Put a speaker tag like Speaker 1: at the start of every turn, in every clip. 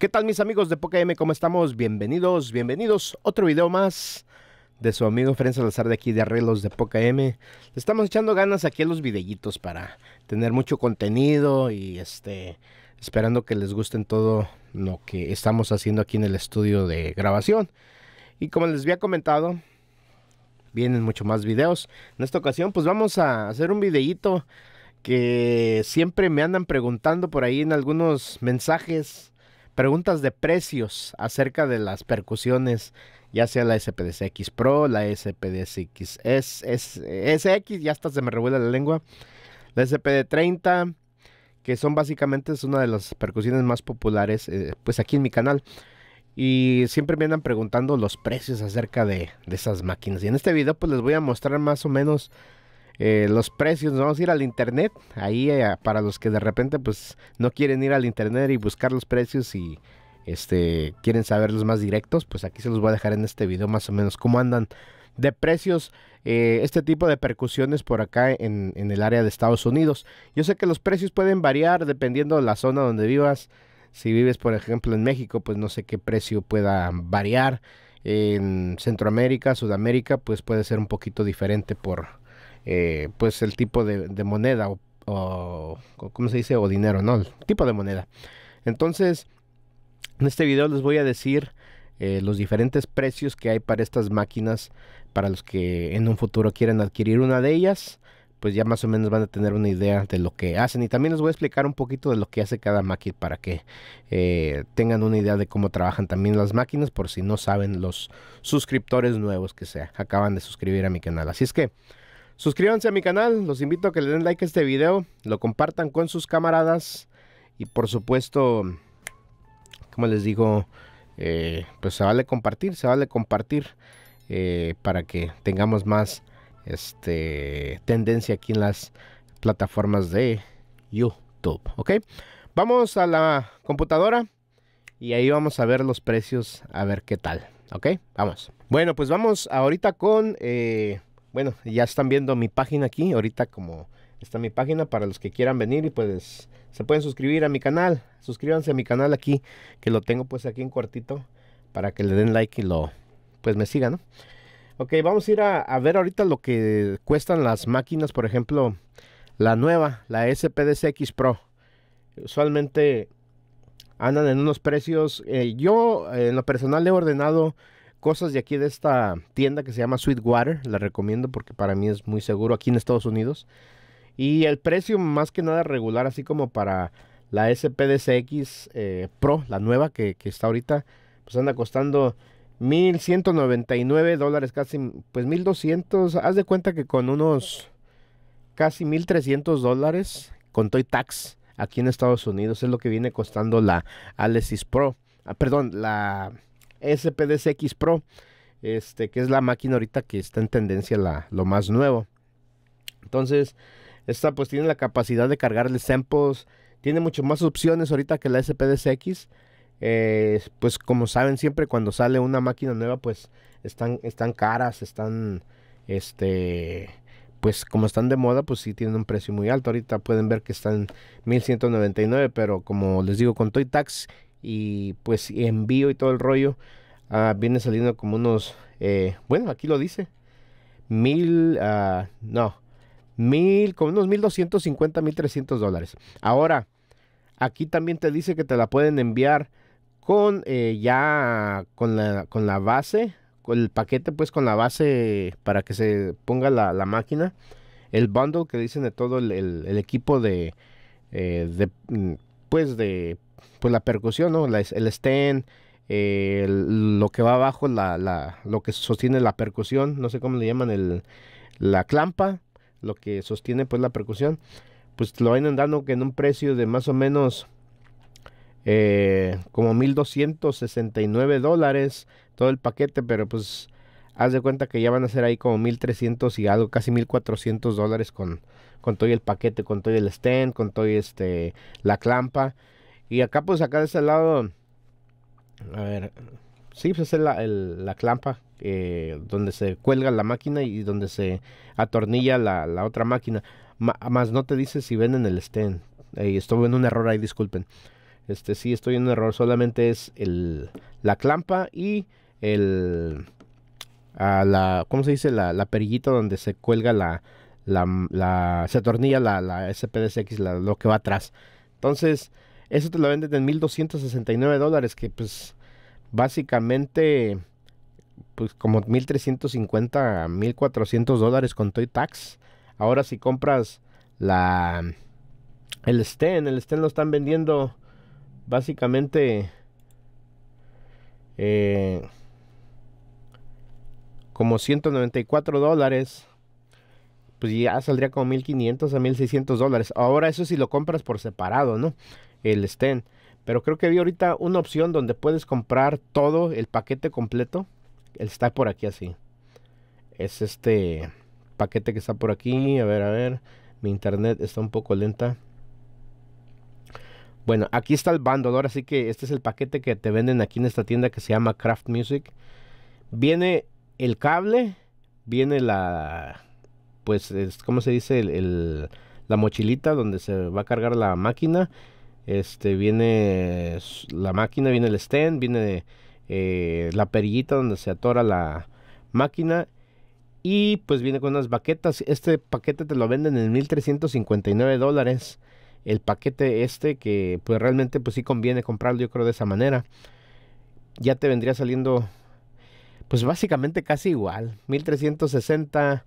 Speaker 1: ¿Qué tal mis amigos de M? ¿Cómo estamos? Bienvenidos, bienvenidos. Otro video más de su amigo Fren Salazar de aquí de Arreglos de PokéM. Le estamos echando ganas aquí a los videitos para tener mucho contenido y este esperando que les gusten todo lo que estamos haciendo aquí en el estudio de grabación. Y como les había comentado, vienen mucho más videos. En esta ocasión pues vamos a hacer un videíto que siempre me andan preguntando por ahí en algunos mensajes preguntas de precios acerca de las percusiones, ya sea la spdsx Pro, la SPDCX SX, ya hasta se me revuela la lengua, la SPD30, que son básicamente es una de las percusiones más populares, eh, pues aquí en mi canal. Y siempre me andan preguntando los precios acerca de, de esas máquinas. Y en este video pues les voy a mostrar más o menos eh, los precios, vamos a ir al internet, ahí eh, para los que de repente pues no quieren ir al internet y buscar los precios y este quieren saber los más directos, pues aquí se los voy a dejar en este video más o menos cómo andan de precios eh, este tipo de percusiones por acá en, en el área de Estados Unidos. Yo sé que los precios pueden variar dependiendo de la zona donde vivas. Si vives, por ejemplo, en México, pues no sé qué precio pueda variar. En Centroamérica, Sudamérica, pues puede ser un poquito diferente por, eh, pues el tipo de, moneda o, como ¿cómo se dice? O dinero, ¿no? El tipo de moneda. Entonces, en este video les voy a decir eh, los diferentes precios que hay para estas máquinas, para los que en un futuro quieran adquirir una de ellas pues ya más o menos van a tener una idea de lo que hacen. Y también les voy a explicar un poquito de lo que hace cada máquina para que eh, tengan una idea de cómo trabajan también las máquinas, por si no saben los suscriptores nuevos que se acaban de suscribir a mi canal. Así es que Suscríbanse a mi canal, los invito a que le den like a este video, lo compartan con sus camaradas y por supuesto, como les digo, eh, pues se vale compartir, se vale compartir eh, para que tengamos más este, tendencia aquí en las plataformas de YouTube, ¿ok? Vamos a la computadora y ahí vamos a ver los precios, a ver qué tal, ¿ok? Vamos. Bueno, pues vamos ahorita con... Eh, bueno, ya están viendo mi página aquí, ahorita como está mi página para los que quieran venir y pues se pueden suscribir a mi canal, suscríbanse a mi canal aquí, que lo tengo pues aquí en cuartito para que le den like y lo, pues me sigan, ¿no? Ok, vamos a ir a, ver ahorita lo que cuestan las máquinas, por ejemplo, la nueva, la SPDCX Pro. Usualmente andan en unos precios, eh, yo en lo personal he ordenado cosas de aquí de esta tienda que se llama Sweetwater. La recomiendo porque para mí es muy seguro aquí en Estados Unidos. Y el precio más que nada regular, así como para la SPDCX eh, Pro, la nueva que, está ahorita, pues anda costando 1.199 dólares, casi pues 1.200. Haz de cuenta que con unos casi 1.300 dólares con Toy Tax aquí en Estados Unidos es lo que viene costando la Alesis Pro. Ah, perdón, la X Pro, este, que es la máquina ahorita que está en tendencia la, lo más nuevo. Entonces, esta pues tiene la capacidad de cargarle samples, tiene muchas más opciones ahorita que la spd Eh, pues como saben siempre cuando sale una máquina nueva pues están, están caras, están, este, pues como están de moda, pues sí tienen un precio muy alto. Ahorita pueden ver que están 1199, pero como les digo, con Toy Tax y pues envío y todo el rollo, ah, viene saliendo como unos, eh, bueno, aquí lo dice, mil, ah, no, mil, como unos mil doscientos cincuenta Mil trescientos dólares. Ahora, aquí también te dice que te la pueden enviar con eh, ya con la, base, con el paquete pues con la base para que se ponga la, máquina, el bundle que dicen de todo el, equipo de, eh, mm, pues de pues la percusión, ¿no? el stand, eh, lo que va abajo, la, lo que sostiene la percusión, no sé cómo le llaman, el, la clampa, lo que sostiene pues la percusión, pues lo van dando que en un precio de más o menos eh, como 1.269 dólares todo el paquete, pero pues haz de cuenta que ya van a ser ahí como 1.300 y algo, casi 1.400 dólares con, con todo el paquete, con todo el stand, con todo este, la clampa. Y acá, pues acá de este lado, a ver, sí, pues es la, la clampa eh, donde se cuelga la máquina y donde se atornilla la, la otra máquina. más no te dice si ven en el stand. Eh, estuve en un error ahí, disculpen. Este sí, estoy en un error. Solamente es el, la clampa y el. A la, ¿Cómo se dice? La, la perillita donde se cuelga la. la, la se atornilla la, la SPDCX, lo que va atrás. Entonces, eso te lo venden en 1.269 dólares, que pues básicamente, pues como 1.350 a 1.400 dólares con Toy Tax. Ahora si compras la el Sten, el Sten lo están vendiendo básicamente eh, como 194 dólares pues ya saldría como 1500 a 1600 dólares. Ahora eso si lo compras por separado, ¿no? el Sten. Pero creo que vi ahorita una opción donde puedes comprar todo el paquete completo. Está por aquí así. Es este paquete que está por aquí. A ver, a ver. Mi internet está un poco lenta. Bueno, aquí está el bundle. así que este es el paquete que te venden aquí en esta tienda que se llama Craft Music. Viene el cable. Viene la... Pues, es, ¿cómo se dice? el, la mochilita donde se va a cargar la máquina este viene la máquina, viene el stand, viene eh, la perillita donde se atora la máquina y pues viene con unas baquetas. Este paquete te lo venden en 1359 dólares. El paquete este que pues realmente pues sí conviene comprarlo yo creo de esa manera. Ya te vendría saliendo pues básicamente casi igual. 1360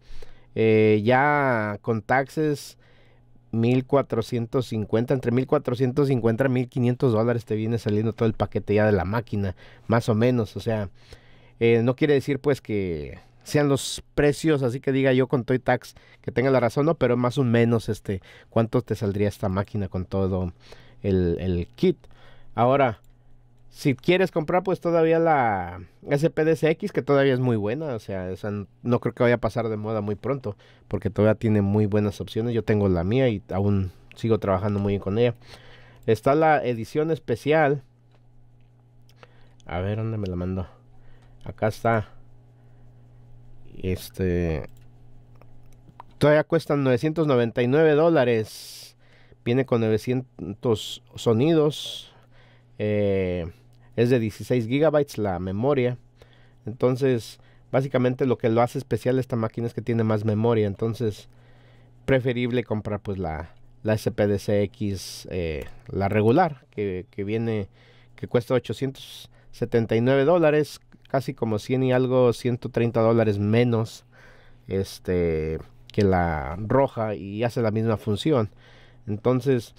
Speaker 1: eh, ya con taxes 1450, entre 1450 y 1500 dólares te viene saliendo todo el paquete ya de la máquina, más o menos. O sea, eh, no quiere decir pues que sean los precios, así que diga yo con Toy Tax que tenga la razón, no, pero más o menos este, cuánto te saldría esta máquina con todo el, el kit. Ahora, si quieres comprar, pues todavía la spdsx que todavía es muy buena. O sea, no creo que vaya a pasar de moda muy pronto, porque todavía tiene muy buenas opciones. Yo tengo la mía y aún sigo trabajando muy bien con ella. Está la edición especial. A ver, ¿dónde me la mandó? Acá está. Este. Todavía cuesta 999 dólares. Viene con 900 sonidos. Eh, es de 16 gigabytes la memoria. Entonces, básicamente lo que lo hace especial esta máquina es que tiene más memoria. Entonces, preferible comprar pues la, la SPDCX, eh, la regular, que, que, viene, que cuesta 879 dólares, casi como 100 y algo, 130 dólares menos este, que la roja y hace la misma función. Entonces,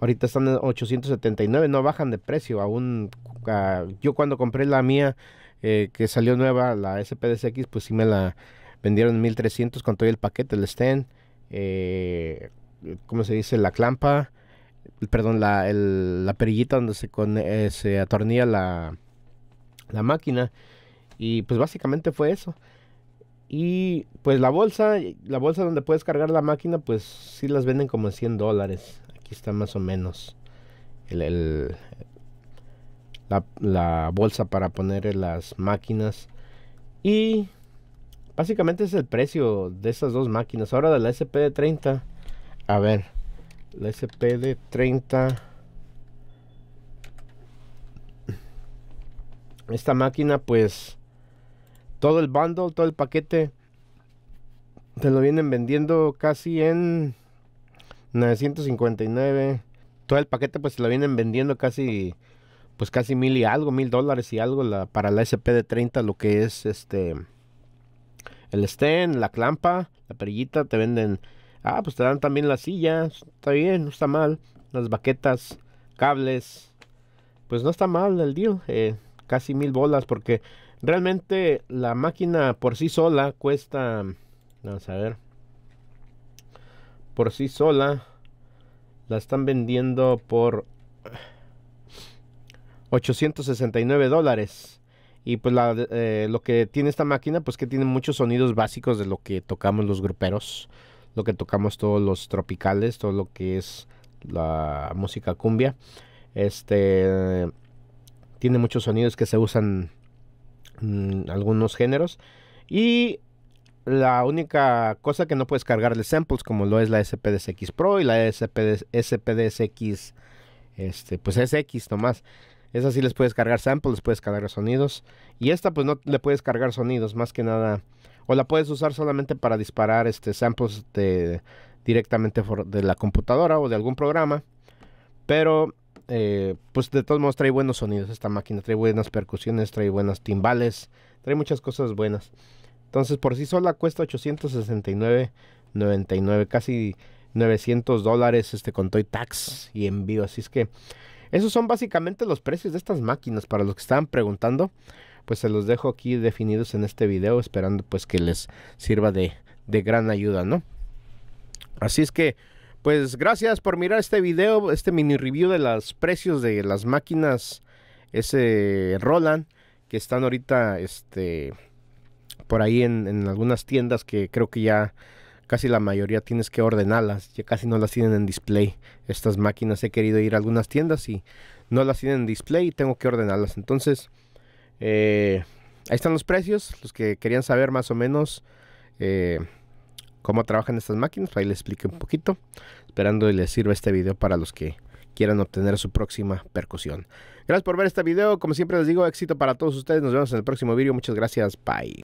Speaker 1: Ahorita están en 879, no bajan de precio. Aún ah, yo cuando compré la mía eh, que salió nueva, la SPDCX, pues sí me la vendieron en 1300 con todo el paquete, el stand, eh, ¿cómo se dice? La clampa, perdón, la, perillita donde eh, se, atornilla la, la máquina. Y pues básicamente fue eso. Y pues la bolsa, la bolsa donde puedes cargar la máquina, pues sí las venden como en 100 dólares. Aquí está más o menos la, bolsa para poner las máquinas. Y básicamente es el precio de esas dos máquinas. Ahora de la de 30 A ver. La SP de 30 Esta máquina pues... Todo el bundle, todo el paquete. Te lo vienen vendiendo casi en... 959. Todo el paquete pues lo vienen vendiendo casi pues casi mil y algo, mil dólares y algo para la SP de 30, lo que es este el stand, la clampa, la perillita, te venden, ah, pues te dan también las sillas, está bien, no está mal, las baquetas, cables, pues no está mal el deal, eh, casi mil bolas, porque realmente la máquina por sí sola cuesta, vamos a ver, por sí sola la están vendiendo por 869 dólares. Y pues eh, lo que tiene esta máquina, pues que tiene muchos sonidos básicos de lo que tocamos los gruperos, lo que tocamos todos los tropicales, todo lo que es la música cumbia. Este tiene muchos sonidos que se usan en mm, algunos géneros. Y la única cosa que no puedes cargarle samples, como lo es la SPDSX Pro y la SPD, SPDSX, este, pues es X nomás. Esas sí les puedes cargar samples, les puedes cargar sonidos. Y esta pues no le puedes cargar sonidos, más que nada. O la puedes usar solamente para disparar este, samples de, directamente de la computadora o de algún programa. Pero eh, pues de todos modos trae buenos sonidos esta máquina. Trae buenas percusiones, trae buenos timbales, trae muchas cosas buenas. Entonces por sí sola cuesta 869.99, casi 900 dólares este, con Toy Tax y envío. Así es que esos son básicamente los precios de estas máquinas. Para los que estaban preguntando, pues se los dejo aquí definidos en este video, esperando pues que les sirva de, de gran ayuda, ¿no? Así es que, pues gracias por mirar este video, este mini review de los precios de las máquinas ese Roland que están ahorita, este, por ahí en, algunas tiendas que creo que ya casi la mayoría tienes que ordenarlas, ya casi no las tienen en display. Estas máquinas he querido ir a algunas tiendas y no las tienen en display y tengo que ordenarlas. Entonces, eh, ahí están los precios, los que querían saber más o menos eh, cómo trabajan estas máquinas, ahí les expliqué un poquito, esperando que les sirva este video para los que quieran obtener su próxima percusión. Gracias por ver este video, como siempre les digo, éxito para todos ustedes, nos vemos en el próximo video, muchas gracias, bye.